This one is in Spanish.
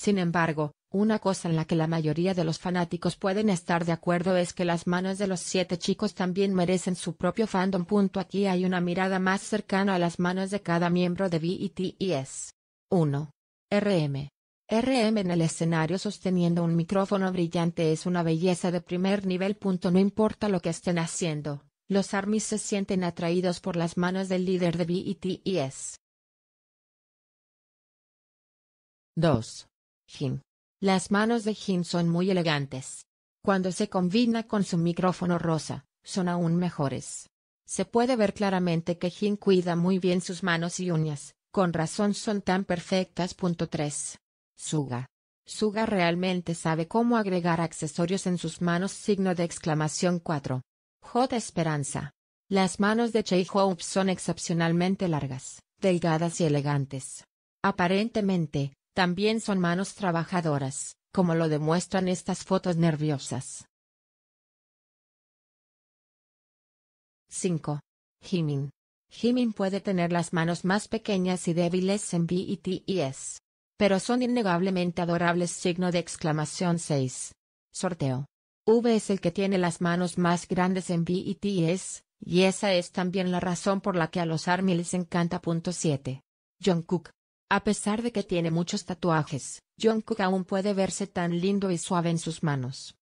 Sin embargo, una cosa en la que la mayoría de los fanáticos pueden estar de acuerdo es que las manos de los siete chicos también merecen su propio fandom. Aquí hay una mirada más cercana a las manos de cada miembro de BTS. E e 1. RM. RM en el escenario sosteniendo un micrófono brillante es una belleza de primer nivel. No importa lo que estén haciendo, los ARMYs se sienten atraídos por las manos del líder de BTS. E 2. Jim. Las manos de Jim son muy elegantes. Cuando se combina con su micrófono rosa, son aún mejores. Se puede ver claramente que Jim cuida muy bien sus manos y uñas, con razón son tan perfectas. 3. Suga. Suga realmente sabe cómo agregar accesorios en sus manos. Signo de exclamación 4. J. Esperanza. Las manos de Chey Hope son excepcionalmente largas, delgadas y elegantes. Aparentemente, también son manos trabajadoras, como lo demuestran estas fotos nerviosas. 5. Jimin. Jimin puede tener las manos más pequeñas y débiles en BTS. Pero son innegablemente adorables. Signo de exclamación 6. Sorteo. V es el que tiene las manos más grandes en BTS, y esa es también la razón por la que a los ARMY les encanta. 7. Jungkook. A pesar de que tiene muchos tatuajes, Jungkook aún puede verse tan lindo y suave en sus manos.